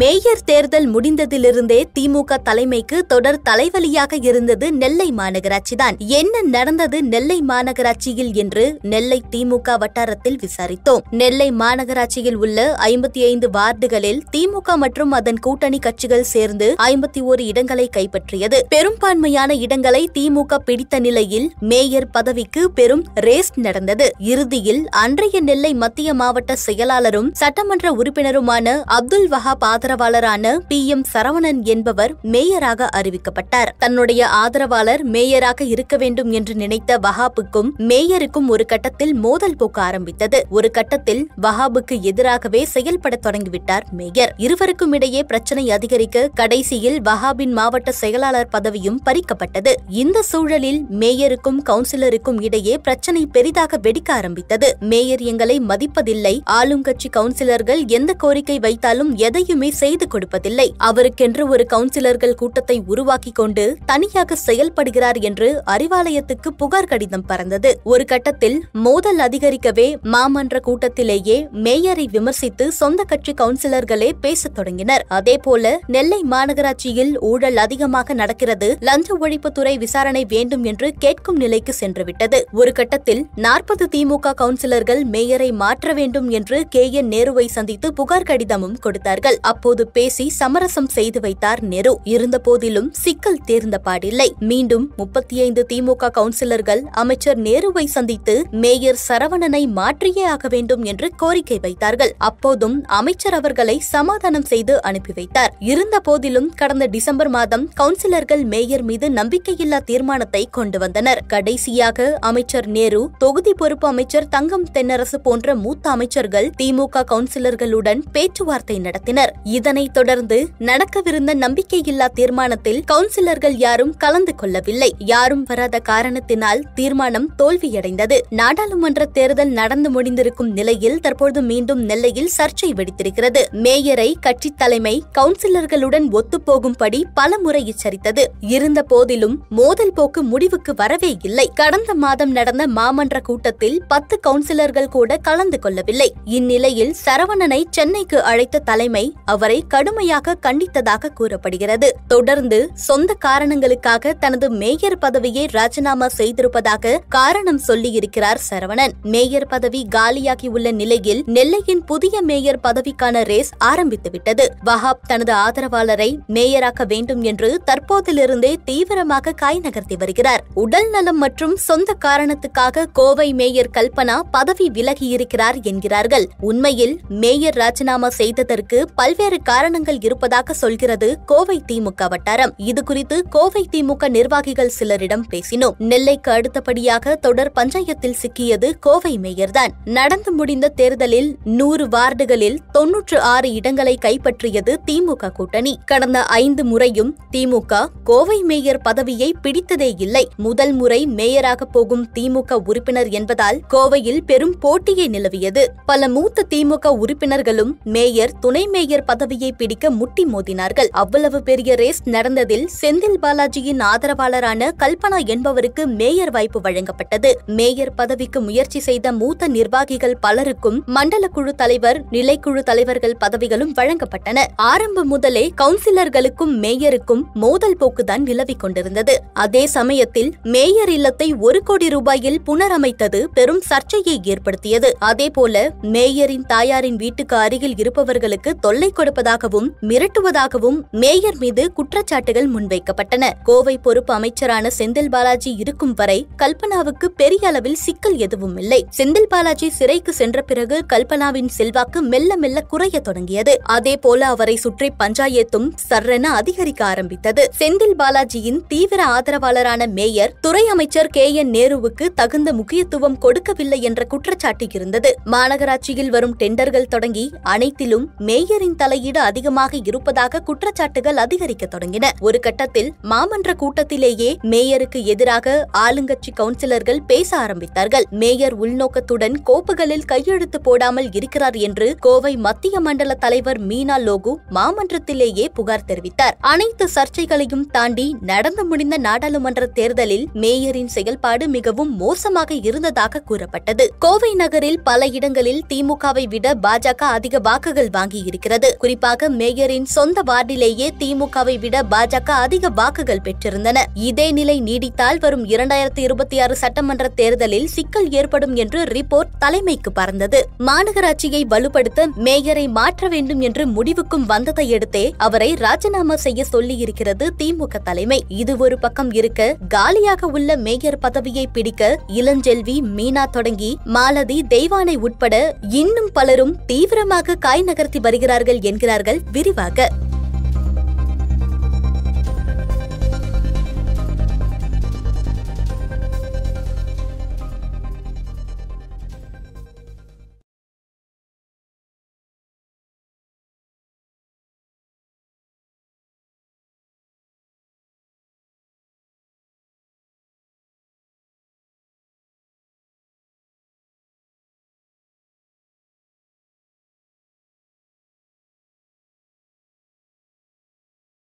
mayor தேர்தல் முடிந்ததிலிருந்தே திமுக தலைமைக்கு தொடர் தலைவலியாக இருந்தது நெல்லை மாநகராட்சிதான் என்ன நடந்தது நெல்லை மாநகராட்சியில் என்று நெல்லை திமுக வட்டாரத்தில் விசாரித்தோம் நெல்லை மாநகராட்சியில் உள்ள ஐம்பத்தி ஐந்து வார்டுகளில் திமுக மற்றும் அதன் கூட்டணி கட்சிகள் சேர்ந்து ஐம்பத்தி ஓரு இடங்களை கைப்பற்றியது பெரும்பான்மையான இடங்களை திமுக பிடித்த நிலையில் மேயர் பதவிக்கு பெரும் ரேஸ் நடந்தது இறுதியில் அன்றைய நெல்லை மத்திய மாவட்ட செயலாளரும் சட்டமன்ற உறுப்பினருமான அப்துல் வகாப் ஆதரவாளரான பி எம் சரவணன் என்பவர் மேயராக அறிவிக்கப்பட்டார் தன்னுடைய ஆதரவாளர் மேயராக இருக்க வேண்டும் என்று நினைத்த வஹாபுக்கும் மேயருக்கும் ஒரு கட்டத்தில் மோதல் போக்க ஆரம்பித்தது ஒரு கட்டத்தில் வஹாபுக்கு எதிராகவே செயல்பட தொடங்கிவிட்டார் மேயர் இருவருக்கும் இடையே பிரச்சனை அதிகரிக்க கடைசியில் வஹாபின் மாவட்ட செயலாளர் பதவியும் பறிக்கப்பட்டது இந்த சூழலில் மேயருக்கும் கவுன்சிலருக்கும் இடையே பிரச்சனை பெரிதாக வெடிக்க ஆரம்பித்தது மேயர் எங்களை மதிப்பதில்லை ஆளுங்கட்சி கவுன்சிலர்கள் எந்த கோரிக்கை வைத்தாலும் எதையுமே செய்து கொடுப்பதில்லை அவருக்கென்று ஒரு கவுன்சிலர்கள் கூட்டத்தை உருவாக்கி கொண்டு தனியாக செயல்படுகிறார் என்று அறிவாலயத்துக்கு புகார் கடிதம் பறந்தது ஒரு கட்டத்தில் மோதல் அதிகரிக்கவே மாமன்ற கூட்டத்திலேயே மேயரை விமர்சித்து சொந்த கட்சி கவுன்சிலர்களே பேசத் தொடங்கினர் அதேபோல நெல்லை மாநகராட்சியில் ஊழல் அதிகமாக நடக்கிறது லஞ்ச ஒழிப்புத்துறை விசாரணை வேண்டும் என்று கேட்கும் நிலைக்கு சென்றுவிட்டது ஒரு கட்டத்தில் நாற்பது திமுக கவுன்சிலர்கள் மேயரை மாற்ற வேண்டும் என்று கே என் நேருவை சந்தித்து புகார் கடிதமும் கொடுத்தார் இருந்தார்கள் அப்போது பேசி சமரசம் செய்து வைத்தார் நெரு இருந்த போதிலும் சிக்கல் தேர்ந்த பாடில்லை மீண்டும் முப்பத்தி ஐந்து திமுக கவுன்சிலர்கள் அமைச்சர் நேருவை சந்தித்து மேயர் சரவணனை மாற்றியே ஆக வேண்டும் என்று கோரிக்கை வைத்தார்கள் அப்போதும் அமைச்சர் அவர்களை சமாதானம் செய்து அனுப்பி வைத்தார் இருந்த போதிலும் கடந்த டிசம்பர் மாதம் கவுன்சிலர்கள் மேயர் மீது நம்பிக்கையில்லா தீர்மானத்தை கொண்டு வந்தனர் கடைசியாக அமைச்சர் நேரு தொகுதி பொறுப்பு அமைச்சர் தங்கம் தென்னரசு போன்ற மூத்த அமைச்சர்கள் திமுக கவுன்சிலர்களுடன் பேச்சுவார்த்தை நடத்த நடத்தினர் இதனைத் தொடர்ந்து நடக்கவிருந்த நம்பிக்கையில்லா தீர்மானத்தில் கவுன்சிலர்கள் யாரும் கலந்து கொள்ளவில்லை யாரும் வராத காரணத்தினால் தீர்மானம் தோல்வியடைந்தது நாடாளுமன்ற தேர்தல் நடந்து முடிந்திருக்கும் நிலையில் தற்போது மீண்டும் நெல்லையில் சர்ச்சை வெடித்திருக்கிறது மேயரை கட்சி தலைமை கவுன்சிலர்களுடன் ஒத்துப்போகும்படி பல முறை எச்சரித்தது இருந்த போதிலும் மோதல் போக்கு முடிவுக்கு வரவே இல்லை கடந்த மாதம் நடந்த மாமன்ற கூட்டத்தில் பத்து கவுன்சிலர்கள் கூட கலந்து கொள்ளவில்லை இந்நிலையில் சரவணனை சென்னைக்கு அழைத்த தலைமை தலைமை அவரை கடுமையாக கண்டித்ததாக கூறப்படுகிறது தொடர்ந்து சொந்த காரணங்களுக்காக தனது மேயர் பதவியை ராஜினாமா செய்திருப்பதாக காரணம் சொல்லியிருக்கிறார் சரவணன் மேயர் பதவி காலியாகியுள்ள நிலையில் நெல்லையின் புதிய மேயர் பதவிக்கான ரேஸ் ஆரம்பித்துவிட்டது வஹாப் தனது ஆதரவாளரை மேயராக்க வேண்டும் என்று தற்போதிலிருந்தே தீவிரமாக காய் நகர்த்தி வருகிறார் உடல் நலம் மற்றும் சொந்த காரணத்துக்காக கோவை மேயர் கல்பனா பதவி விலகியிருக்கிறார் என்கிறார்கள் உண்மையில் மேயர் ராஜினாமா செய்ததற்கு பல்வேறு காரணங்கள் இருப்பதாக சொல்கிறது கோவை திமுக வட்டாரம் இதுகுறித்து கோவை திமுக நிர்வாகிகள் சிலரிடம் பேசினோம் நெல்லைக்கு அடுத்தபடியாக தொடர் பஞ்சாயத்தில் சிக்கியது கோவை மேயர்தான் நடந்து முடிந்த தேர்தலில் நூறு வார்டுகளில் தொன்னூற்று ஆறு இடங்களை கைப்பற்றியது திமுக கூட்டணி கடந்த ஐந்து முறையும் திமுக கோவை மேயர் பதவியை பிடித்ததே இல்லை முதல் முறை மேயராக போகும் திமுக உறுப்பினர் என்பதால் கோவையில் பெரும் போட்டியே நிலவியது பல மூத்த திமுக உறுப்பினர்களும் மேயர் துணை மேயர் பதவியை பிடிக்க முட்டி மோதினார்கள் அவ்வளவு பெரிய ரேஸ் நடந்ததில் செந்தில் பாலாஜியின் ஆதரவாளரான கல்பனா என்பவருக்கு மேயர் வாய்ப்பு வழங்கப்பட்டது மேயர் பதவிக்கு முயற்சி செய்த மூத்த நிர்வாகிகள் பலருக்கும் மண்டல குழு தலைவர் நிலைக்குழு தலைவர்கள் பதவிகளும் வழங்கப்பட்டன ஆரம்பம் முதலே கவுன்சிலர்களுக்கும் மேயருக்கும் மோதல் போக்குதான் நிலவிக் கொண்டிருந்தது அதே சமயத்தில் மேயர் இல்லத்தை ஒரு கோடி ரூபாயில் புனரமைத்தது பெரும் சர்ச்சையை ஏற்படுத்தியது அதேபோல மேயரின் தாயாரின் வீட்டுக்கு அருகில் இருப்பவர்களுக்கு தொல்லை கொடுப்பதாகவும் மிரட்டுவதாகவும் மேயர் மீது குற்றச்சாட்டுகள் முன்வைக்கப்பட்டன கோவை பொறுப்பு அமைச்சரான செந்தில் பாலாஜி இருக்கும் வரை கல்பனாவுக்கு பெரிய அளவில் சிக்கல் எதுவும் இல்லை செந்தில் பாலாஜி சிறைக்கு சென்ற பிறகு கல்பனாவின் செல்வாக்கு மெல்ல மெல்ல குறைய தொடங்கியது அதே அவரை சுற்றி பஞ்சாயத்தும் சர்ரென அதிகரிக்க ஆரம்பித்தது செந்தில் பாலாஜியின் தீவிர ஆதரவாளரான மேயர் துறை அமைச்சர் கே என் நேருவுக்கு தகுந்த முக்கியத்துவம் கொடுக்கவில்லை என்ற குற்றச்சாட்டு இருந்தது மாநகராட்சியில் வரும் டெண்டர்கள் தொடங்கி அனைத்திலும் மேயர் மேயரின் தலையீடு அதிகமாக இருப்பதாக குற்றச்சாட்டுகள் அதிகரிக்க தொடங்கின ஒரு கட்டத்தில் மாமன்ற கூட்டத்திலேயே மேயருக்கு எதிராக ஆளுங்கட்சி கவுன்சிலர்கள் பேச ஆரம்பித்தார்கள் மேயர் உள்நோக்கத்துடன் கோப்புகளில் கையெழுத்து போடாமல் இருக்கிறார் என்று கோவை மத்திய மண்டல தலைவர் மீனா லோகு மாமன்றத்திலேயே புகார் தெரிவித்தார் அனைத்து சர்ச்சைகளையும் தாண்டி நடந்து முடிந்த நாடாளுமன்ற தேர்தலில் மேயரின் செயல்பாடு மிகவும் மோசமாக இருந்ததாக கூறப்பட்டது கோவை நகரில் பல இடங்களில் திமுகவை விட பாஜக அதிக வாக்குகள் வாங்கியிருக்கிறது இருக்கிறது குறிப்பாக மேயரின் சொந்த வார்டிலேயே திமுகவை விட பாஜக அதிக வாக்குகள் பெற்றிருந்தன இதே நிலை நீடித்தால் வரும் இரண்டாயிரத்தி இருபத்தி ஆறு சட்டமன்ற தேர்தலில் சிக்கல் ஏற்படும் என்று ரிப்போர்ட் தலைமைக்கு பறந்தது மாநகராட்சியை வலுப்படுத்த மேயரை மாற்ற வேண்டும் என்று முடிவுக்கும் வந்ததை அடுத்தே அவரை ராஜினாமா செய்ய சொல்லியிருக்கிறது திமுக தலைமை இது ஒரு பக்கம் இருக்க காலியாக உள்ள மேயர் பதவியை பிடிக்க இளஞ்செல்வி மீனா தொடங்கி மாலதி தெய்வானை உட்பட இன்னும் பலரும் தீவிரமாக காய் நகர்த்தி வருகிறார் செய்கிறார்கள் என்கிறார்கள் விரிவாக